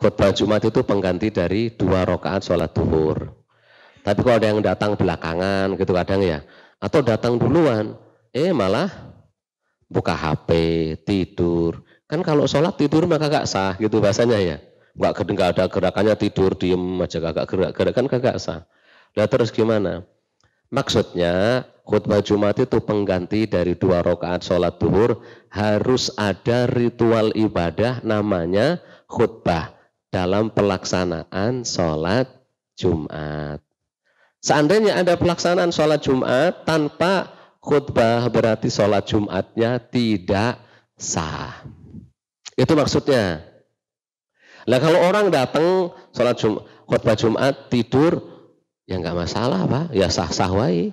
khutbah Jumat itu pengganti dari dua rokaat sholat duhur. Tapi kalau ada yang datang belakangan gitu kadang ya, atau datang duluan, eh malah buka HP, tidur. Kan kalau sholat tidur maka gak sah gitu bahasanya ya. Gak, gak ada gerakannya tidur, diem aja gak gerak-gerak kan gak sah. Nah terus gimana? Maksudnya khutbah Jumat itu pengganti dari dua rokaat sholat duhur harus ada ritual ibadah namanya khutbah dalam pelaksanaan sholat Jumat. Seandainya ada pelaksanaan sholat Jumat tanpa khutbah berarti sholat Jumatnya tidak sah. Itu maksudnya. Nah kalau orang datang sholat Jumat, khutbah Jumat tidur, ya nggak masalah pak, ya sah-sah wae.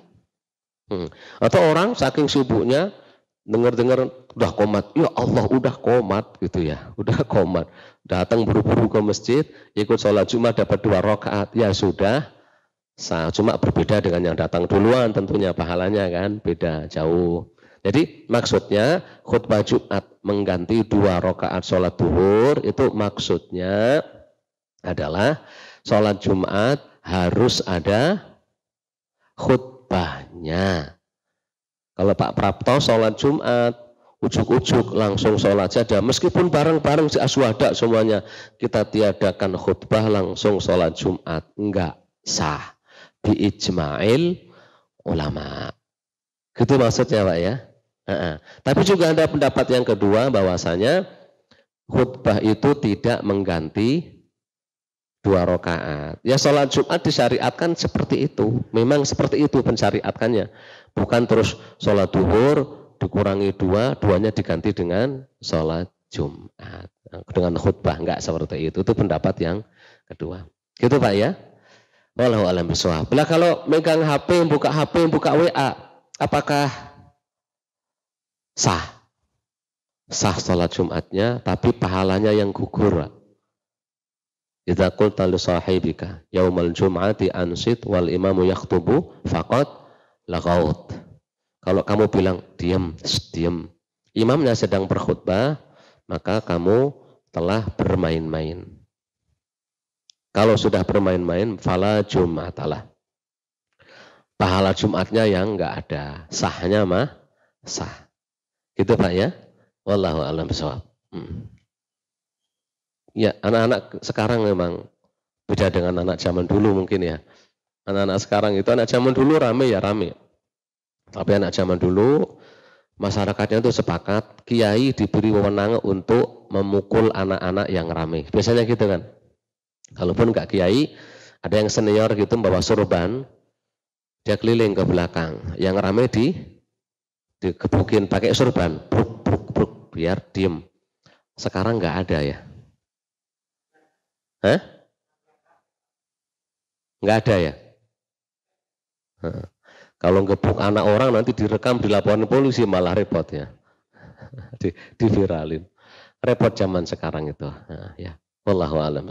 Hmm. Atau orang saking subuhnya dengar-dengar udah komat, ya Allah udah komat gitu ya, udah komat. Datang buru-buru ke masjid, ikut sholat Jumat dapat dua rakaat, ya sudah. Sah. Cuma berbeda dengan yang datang duluan tentunya pahalanya kan beda jauh. Jadi maksudnya khutbah Jumat mengganti dua rakaat sholat duhur itu maksudnya adalah sholat Jumat harus ada khutbahnya. Kalau Pak Prapto sholat Jumat, ujuk-ujuk langsung sholat saja. Meskipun bareng-bareng si aswada semuanya, kita tiadakan khutbah langsung sholat Jumat. Enggak sah. ijma'il ulama. Gitu maksudnya Pak ya. Uh-uh. Tapi juga ada pendapat yang kedua bahwasanya khutbah itu tidak mengganti dua rakaat. Ya sholat Jumat disyariatkan seperti itu. Memang seperti itu pensyariatkannya. Bukan terus sholat duhur dikurangi dua, duanya diganti dengan sholat Jumat. Dengan khutbah, enggak seperti itu. Itu pendapat yang kedua. Gitu Pak ya. Walau alam bisawab. Nah, kalau megang HP, buka HP, buka WA, apakah sah? Sah sholat Jumatnya, tapi pahalanya yang gugur. Idza qulta li sahibika yaumal jum'ati ansit wal imamu yaktubu faqad lagaut. Kalau kamu bilang diam, diam. Imamnya sedang berkhutbah, maka kamu telah bermain-main. Kalau sudah bermain-main, fala jumatalah. Pahala Jumatnya yang enggak ada. Sahnya mah sah. Gitu Pak ya. Wallahu alam bisawab. Hmm. Ya, anak-anak sekarang memang beda dengan anak zaman dulu mungkin ya anak-anak sekarang itu anak zaman dulu rame ya rame tapi anak zaman dulu masyarakatnya itu sepakat kiai diberi wewenang untuk memukul anak-anak yang rame biasanya gitu kan kalaupun nggak kiai ada yang senior gitu bawa sorban dia keliling ke belakang yang rame di dikebukin pakai sorban bruk, bruk, bruk, biar diem sekarang nggak ada ya Hah? Nggak ada ya? kalau ngebuk anak orang nanti direkam di laporan polisi malah repot ya. di, viralin Repot zaman sekarang itu. Nah, ya. Wallahu a'lam